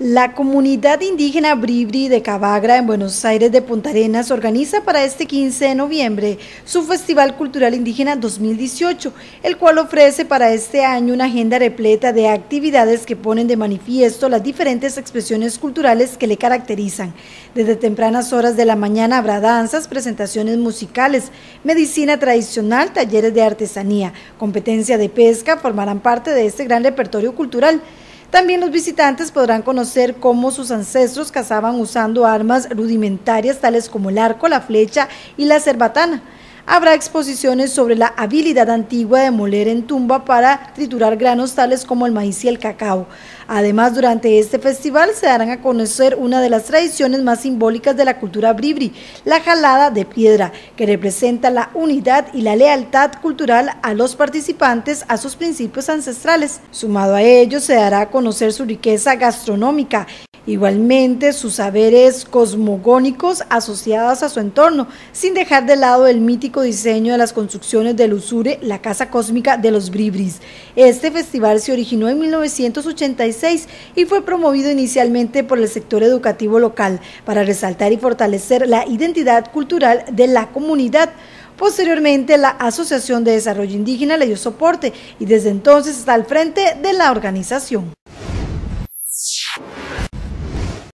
La comunidad indígena Bribri de Cavagra en Buenos Aires de Punta Arenas organiza para este 15 de noviembre su Festival Cultural Indígena 2018, el cual ofrece para este año una agenda repleta de actividades que ponen de manifiesto las diferentes expresiones culturales que le caracterizan. Desde tempranas horas de la mañana habrá danzas, presentaciones musicales, medicina tradicional, talleres de artesanía, competencia de pesca formarán parte de este gran repertorio cultural. También los visitantes podrán conocer cómo sus ancestros cazaban usando armas rudimentarias tales como el arco, la flecha y la cerbatana habrá exposiciones sobre la habilidad antigua de moler en tumba para triturar granos tales como el maíz y el cacao. Además, durante este festival se darán a conocer una de las tradiciones más simbólicas de la cultura bribri, la jalada de piedra, que representa la unidad y la lealtad cultural a los participantes a sus principios ancestrales. Sumado a ello, se dará a conocer su riqueza gastronómica Igualmente, sus saberes cosmogónicos asociados a su entorno, sin dejar de lado el mítico diseño de las construcciones del Usure, la casa cósmica de los Bribris. Este festival se originó en 1986 y fue promovido inicialmente por el sector educativo local para resaltar y fortalecer la identidad cultural de la comunidad. Posteriormente, la Asociación de Desarrollo Indígena le dio soporte y desde entonces está al frente de la organización.